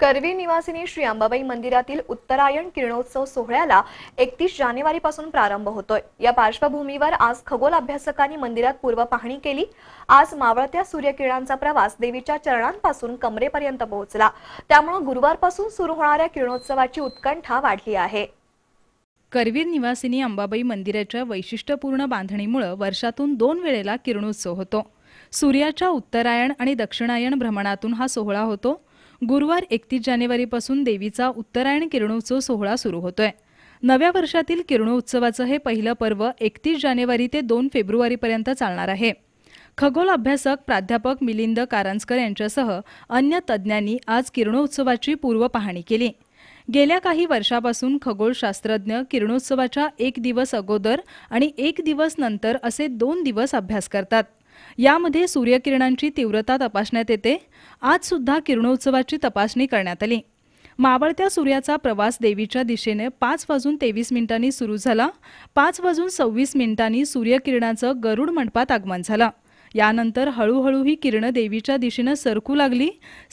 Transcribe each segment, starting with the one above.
करवी निवासिनी श्री अंबाबाई मंदिरातील उत्तरायण किरणोत्सव सोहळ्याला एकतीस जानेवारीपासून प्रारंभ होतोय या पार्श्वभूमीवर आज खगोल अभ्यासकांनी मंदिरात पूर्व पाहणी केली आज मावळत्या सूर्यकिरणांचा प्रवास देवीच्या चरणांपासून कमरेपर्यंत पोहोचला त्यामुळे गुरुवारपासून सुरू होणाऱ्या किरणोत्सवाची उत्कंठा वाढली आहे करवीर निवासिनी अंबाबाई मंदिराच्या वैशिष्ट्यपूर्ण बांधणीमुळे वर्षातून दोन वेळेला किरणोत्सव होतो सूर्याच्या उत्तरायण आणि दक्षिणायण भ्रमणातून हा सोहळा होतो गुरुवार एकतीस जानेवारीपासून देवीचा उत्तरायण किरणोत्सव सोहळा सुरू होतोय नव्या वर्षातील किरणोत्सवाचं हे पहिलं पर्व एकतीस जानेवारी ते दोन फेब्रुवारीपर्यंत चालणार आहे खगोल अभ्यासक प्राध्यापक मिलिंद कारंजकर यांच्यासह अन्य तज्ज्ञांनी आज किरणोत्सवाची पूर्व पाहणी केली गेल्या काही वर्षापासून खगोलशास्त्रज्ञ किरणोत्सवाच्या एक दिवस अगोदर आणि एक दिवस नंतर असे दोन दिवस अभ्यास करतात यामध्ये सूर्यकिरणांची तीव्रता तपासण्यात येते आज सुद्धा किरणोत्सवाची तपासणी करण्यात आली मावळत्या सूर्याचा प्रवास देवीच्या दिशेने पाच वाजून तेवीस मिनिटांनी सुरू झाला पाच वाजून सव्वीस मिनिटांनी सूर्यकिरणाचं गरुड मंडपात आगमन झालं यानंतर हळूहळू ही किरण देवीच्या दिशेनं सरकू लागली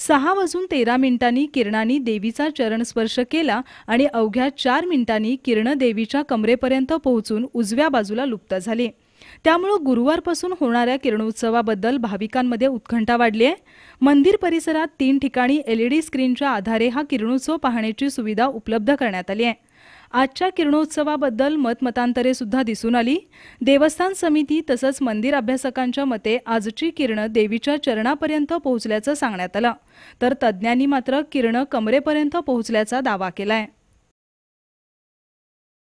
सहा वाजून तेरा मिनिटांनी किरणांनी देवीचा चरणस्पर्श केला आणि अवघ्या चार मिनिटांनी किरण देवीच्या कमरेपर्यंत पोहोचून उजव्या बाजूला लुप्त झाली त्यामुळं गुरुवारपासून होणाऱ्या किरणोत्सवाबद्दल भाविकांमध्ये उत्कंठा वाढली आहे मंदिर परिसरात तीन ठिकाणी एलईडी स्क्रीनच्या आधारे हा किरणोत्सव पाहण्याची सुविधा उपलब्ध करण्यात आली आहे आजच्या किरणोत्सवाबद्दल मतमतांतरे सुद्धा दिसून आली देवस्थान समिती तसंच मंदिर अभ्यासकांच्या मते आजची किरणं देवीच्या चरणापर्यंत पोहोचल्याचं सांगण्यात आलं तर तज्ज्ञांनी मात्र किरणं कमरेपर्यंत पोहोचल्याचा दावा केला आहे